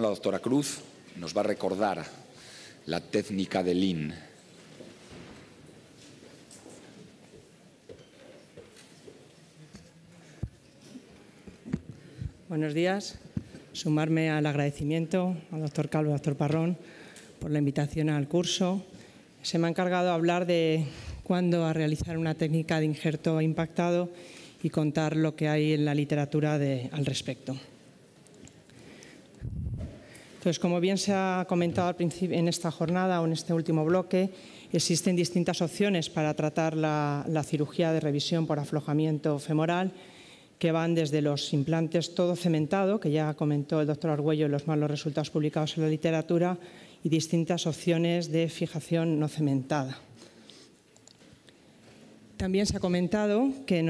La doctora Cruz nos va a recordar la técnica de Lin. Buenos días. Sumarme al agradecimiento al doctor Calvo y al doctor Parrón por la invitación al curso. Se me ha encargado hablar de cuándo a realizar una técnica de injerto impactado y contar lo que hay en la literatura al respecto. Entonces, como bien se ha comentado en esta jornada o en este último bloque, existen distintas opciones para tratar la, cirugía de revisión por aflojamiento femoral, que van desde los implantes todo cementado, que ya comentó el doctor Argüello en los malos resultados publicados en la literatura, y distintas opciones de fijación no cementada. También se ha comentado que,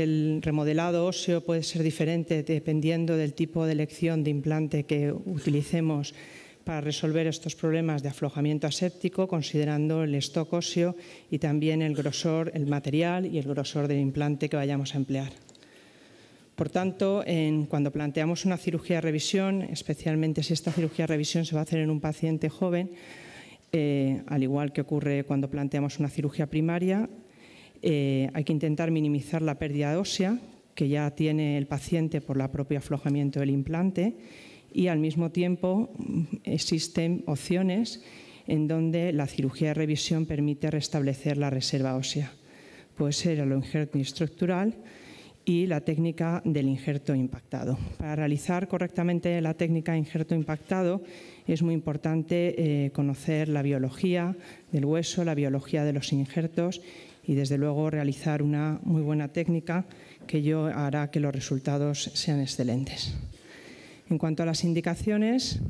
el remodelado óseo puede ser diferente dependiendo del tipo de elección de implante que utilicemos para resolver estos problemas de aflojamiento aséptico, considerando el stock óseo y también el grosor, el material y el grosor del implante que vayamos a emplear. Por tanto, cuando planteamos una cirugía de revisión, especialmente si esta cirugía de revisión se va a hacer en un paciente joven, eh, al igual que ocurre cuando planteamos una cirugía primaria, eh, hay que intentar minimizar la pérdida ósea que ya tiene el paciente por el propio aflojamiento del implante y al mismo tiempo mm, existen opciones en donde la cirugía de revisión permite restablecer la reserva ósea. Puede ser el injerto estructural y la técnica del injerto impactado. Para realizar correctamente la técnica de injerto impactado es muy importante eh, conocer la biología del hueso, la biología de los injertos y desde luego realizar una muy buena técnica que yo hará que los resultados sean excelentes. En cuanto a las indicaciones,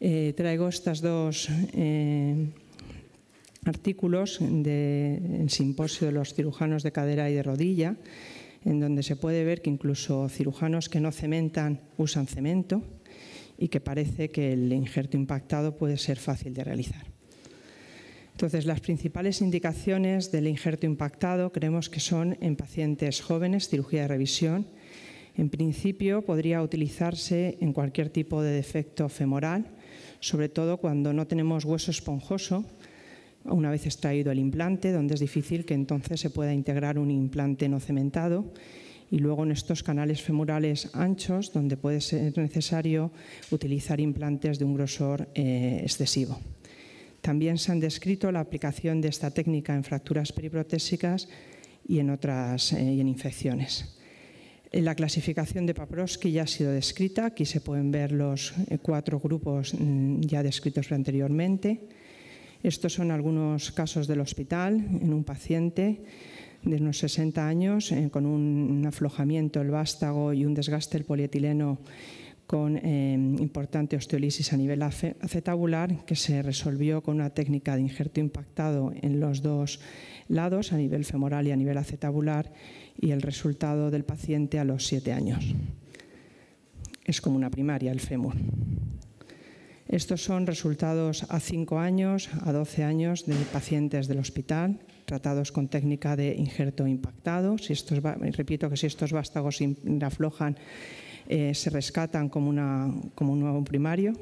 eh, traigo estos dos eh, artículos del simposio de los cirujanos de cadera y de rodilla, en donde se puede ver que incluso cirujanos que no cementan usan cemento y que parece que el injerto impactado puede ser fácil de realizar. Entonces, las principales indicaciones del injerto impactado creemos que son en pacientes jóvenes, cirugía de revisión. En principio, podría utilizarse en cualquier tipo de defecto femoral, sobre todo cuando no tenemos hueso esponjoso, una vez extraído el implante, donde es difícil que entonces se pueda integrar un implante no cementado. Y luego en estos canales femorales anchos, donde puede ser necesario utilizar implantes de un grosor eh, excesivo. También se han descrito la aplicación de esta técnica en fracturas periprotésicas y en otras eh, y en infecciones. Eh, la clasificación de Paprosky ya ha sido descrita. Aquí se pueden ver los eh, cuatro grupos mm, ya descritos anteriormente. Estos son algunos casos del hospital en un paciente de unos 60 años con un aflojamiento el vástago y un desgaste del polietileno con em, importante osteolisis a nivel acetabular que se resolvió con una técnica de injerto impactado en los dos lados, a nivel femoral y a nivel acetabular, y el resultado del paciente a los siete años. Es como una primaria el fémur. Estos son resultados a 5 años, a 12 años de pacientes del hospital tratados con técnica de injerto impactado. Si estos, repito que si estos vástagos aflojan eh, se rescatan como, un nuevo primario.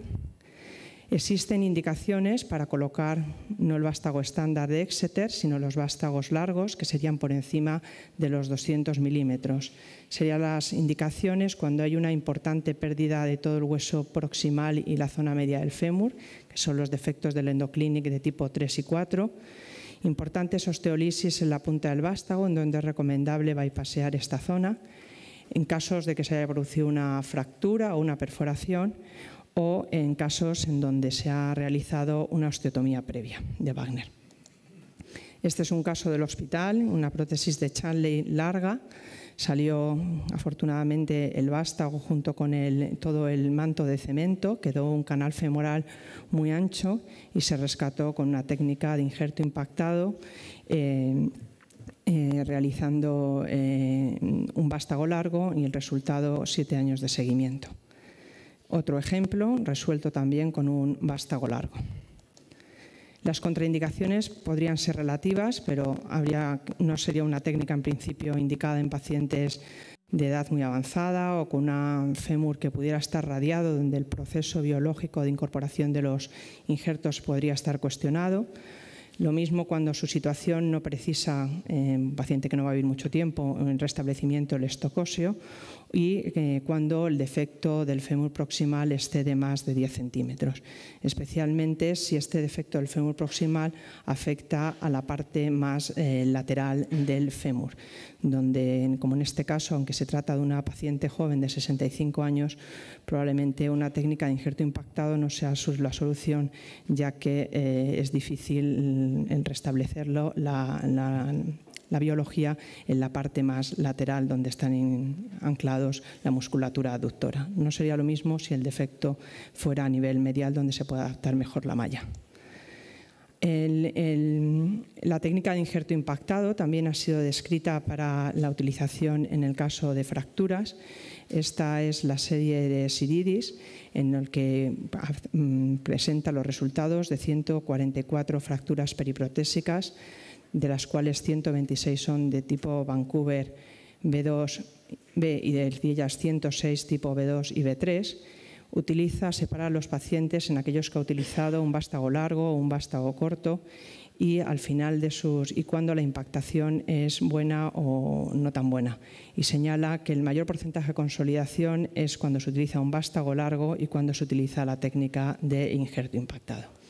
Existen indicaciones para colocar no el vástago estándar de Exeter, sino los vástagos largos, que serían por encima de los 200 milímetros. Serían las indicaciones cuando hay una importante pérdida de todo el hueso proximal y la zona media del fémur, que son los defectos del endoclinic de tipo 3 y 4. Importantes osteolisis en la punta del vástago, en donde es recomendable bypasear esta zona en casos de que se haya producido una fractura o una perforación o en casos en donde se ha realizado una osteotomía previa de Wagner. Este es un caso del hospital, una prótesis de Charley larga. Salió afortunadamente el vástago junto con el, todo el manto de cemento, quedó un canal femoral muy ancho y se rescató con una técnica de injerto impactado. Eh, eh, realizando eh, un vástago largo y el resultado siete años de seguimiento. Otro ejemplo resuelto también con un vástago largo. Las contraindicaciones podrían ser relativas, pero no sería una técnica en principio indicada en pacientes de edad muy avanzada o con un fémur que pudiera estar radiado, donde el proceso biológico de incorporación de los injertos podría estar cuestionado lo mismo cuando su situación no precisa, eh, un paciente que no va a vivir mucho tiempo, un restablecimiento del estocosio y eh, cuando el defecto del fémur proximal esté de más de 10 centímetros, especialmente si este defecto del fémur proximal afecta a la parte más eh, lateral del fémur, donde, como en este caso, aunque se trata de una paciente joven de 65 años, probablemente una técnica de injerto impactado no sea la solución, ya que eh, es difícil mm, restablecerlo la biología en la parte más lateral donde están anclados la musculatura aductora. No sería lo mismo si el defecto fuera a nivel medial donde se puede adaptar mejor la malla. la técnica de injerto impactado también ha sido descrita para la utilización en el caso de fracturas. Esta es la serie de Siridis en el que ah, mm, presenta los resultados de 144 fracturas periprotésicas de las cuales 126 son de tipo Vancouver B2, B y de ellas 106 tipo B2 y B3. Utiliza separar a los pacientes en aquellos que ha utilizado un vástago largo o un vástago corto y al final de sus y cuando la impactación es buena o no tan buena. Y señala que el mayor porcentaje de consolidación es cuando se utiliza un vástago largo y cuando se utiliza la técnica de injerto impactado.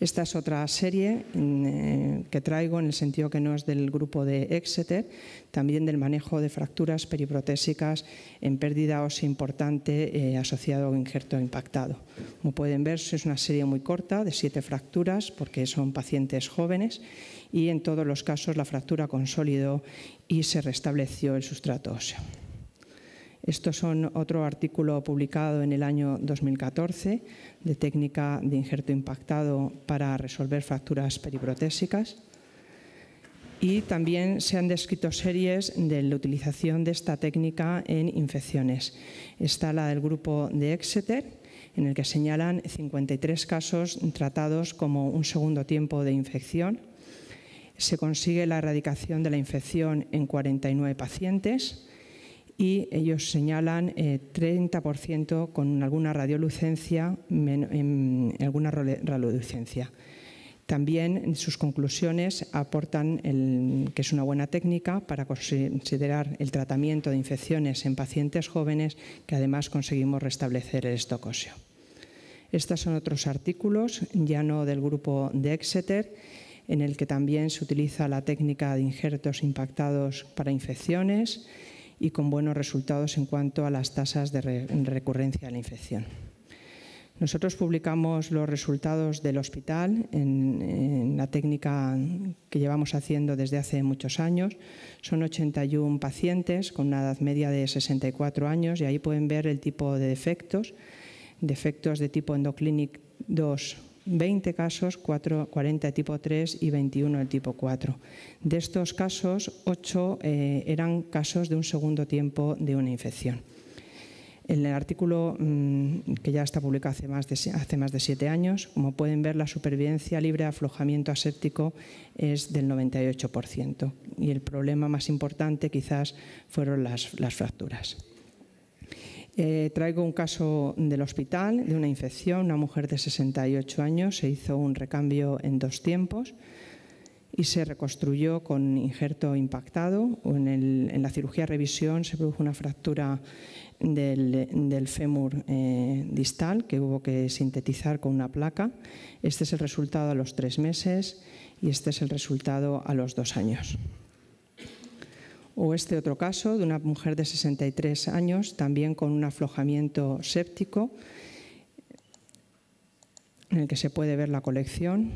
Esta es otra serie eh, que traigo en el sentido que no es del grupo de Exeter, también del manejo de fracturas periprotésicas en pérdida ósea importante eh, asociado a injerto impactado. Como pueden ver, es una serie muy corta de siete fracturas porque son pacientes jóvenes y en todos los casos la fractura consolidó y se restableció el sustrato óseo. Estos son otro artículo publicado en el año 2014 de técnica de injerto impactado para resolver fracturas periprotésicas. Y también se han descrito series de la utilización de esta técnica en infecciones. Está la del grupo de Exeter, en el que señalan 53 casos tratados como un segundo tiempo de infección. Se consigue la erradicación de la infección en 49 pacientes y ellos señalan 30% eh, con alguna radiolucencia, en alguna radiolucencia. También en sus conclusiones aportan que es una buena técnica para considerar el tratamiento de infecciones en pacientes jóvenes que además conseguimos restablecer el estocosio. Estos son otros artículos, ya no del grupo de Exeter, en el que también se utiliza la técnica de injertos impactados para infecciones y con buenos resultados en cuanto a las tasas de recurrencia de la infección. Nosotros publicamos los resultados del hospital en, la técnica que llevamos haciendo desde hace muchos años. Son 81 pacientes con una edad media de 64 años y ahí pueden ver el tipo de defectos, defectos de tipo endoclinic 2 20 casos, 40 de tipo 3 y 21 de tipo 4. De estos casos, 8 eh, eran casos de un segundo tiempo de una infección. En el artículo mm, que ya está publicado hace más, de, siete años, como pueden ver, la supervivencia libre de aflojamiento aséptico es del 98% y el problema más importante quizás fueron las fracturas. Eh, traigo un caso del hospital de una infección. Una mujer de 68 años se hizo un recambio en dos tiempos y se reconstruyó con injerto impactado. En, la cirugía revisión se produjo una fractura del, fémur eh, distal que hubo que sintetizar con una placa. Este es el resultado a los tres meses y este es el resultado a los dos años. O este otro caso de una mujer de 63 años, también con un aflojamiento séptico, en el que se puede ver la colección.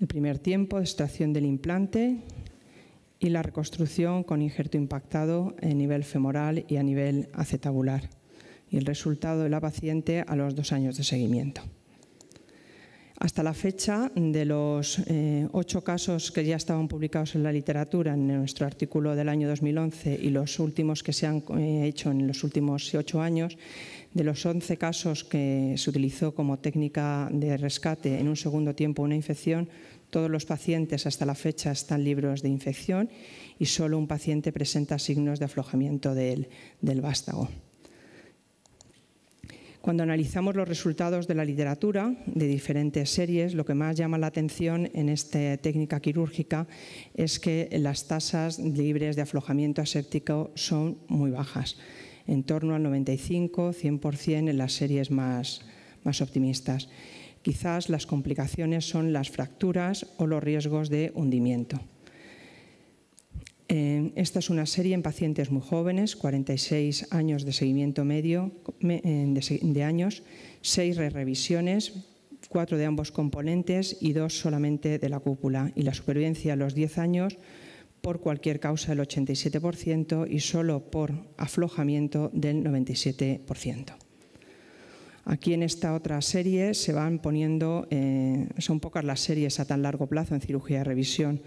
El primer tiempo de extracción del implante y la reconstrucción con injerto impactado a nivel femoral y a nivel acetabular. Y el resultado de la paciente a los dos años de seguimiento. Hasta la fecha, de los eh, ocho casos que ya estaban publicados en la literatura en nuestro artículo del año 2011 y los últimos que se han eh, hecho en los últimos ocho años, de los once casos que se utilizó como técnica de rescate en un segundo tiempo una infección, todos los pacientes hasta la fecha están libros de infección y solo un paciente presenta signos de aflojamiento del vástago. Cuando analizamos los resultados de la literatura de diferentes series, lo que más llama la atención en esta técnica quirúrgica es que las tasas libres de aflojamiento aséptico son muy bajas, en torno al 95-100% en las series más, más optimistas. Quizás las complicaciones son las fracturas o los riesgos de hundimiento. Eh, esta es una serie en pacientes muy jóvenes, 46 años de seguimiento medio eh, de, años, 6 revisiones, 4 de ambos componentes y 2 solamente de la cúpula. Y la supervivencia a los 10 años por cualquier causa el 87% y solo por aflojamiento del 97%. Aquí en esta otra serie se van poniendo, eh, son pocas las series a tan largo plazo en cirugía de revisión.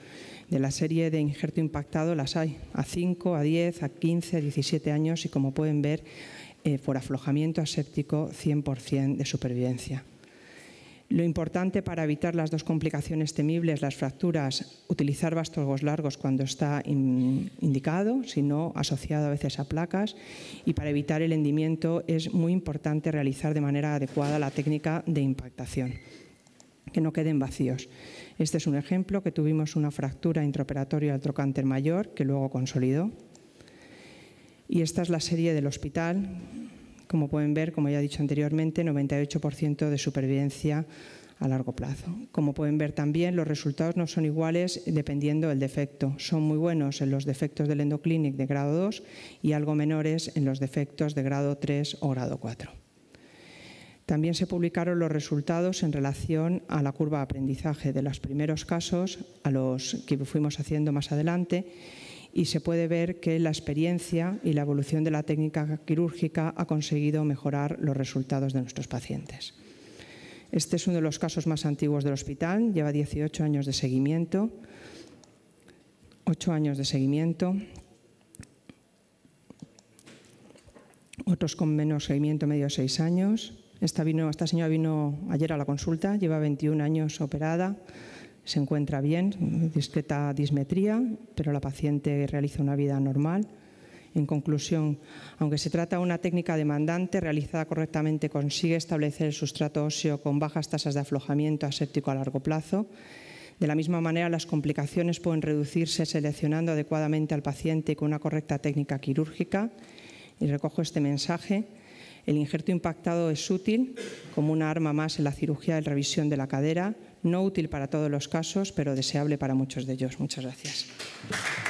De la serie de injerto impactado las hay a 5, a 10, a 15, a 17 años y como pueden ver, eh, por aflojamiento aséptico 100% de supervivencia. Lo importante para evitar las dos complicaciones temibles, las fracturas, utilizar bastos largos cuando está indicado, sino no asociado a veces a placas, y para evitar el hendimiento es muy importante realizar de manera adecuada la técnica de impactación, que no queden vacíos. Este es un ejemplo que tuvimos una fractura intraoperatoria del trocánter mayor que luego consolidó. Y esta es la serie del hospital como pueden ver, como ya he dicho anteriormente, 98% de supervivencia a largo plazo. Como pueden ver también, los resultados no son iguales dependiendo del defecto. Son muy buenos en los defectos del endoclinic de grado 2 y algo menores en los defectos de grado 3 o grado 4. También se publicaron los resultados en relación a la curva de aprendizaje de los primeros casos, a los que fuimos haciendo más adelante, y se puede ver que la experiencia y la evolución de la técnica quirúrgica ha conseguido mejorar los resultados de nuestros pacientes. Este es uno de los casos más antiguos del hospital, lleva 18 años de seguimiento, 8 años de seguimiento, otros con menos seguimiento, medio 6 años. Esta, esta señora vino ayer a la consulta, lleva 21 años operada, se encuentra bien, discreta dismetría, pero la paciente realiza una vida normal. En conclusión, aunque se trata de una técnica demandante, realizada correctamente consigue establecer el sustrato óseo con bajas tasas de aflojamiento aséptico a largo plazo. De la misma manera, las complicaciones pueden reducirse seleccionando adecuadamente al paciente con una correcta técnica quirúrgica. Y recojo este mensaje. El injerto impactado es útil como una arma más en la cirugía de revisión de la cadera no útil para todos los casos, pero deseable para muchos de ellos. Muchas gracias.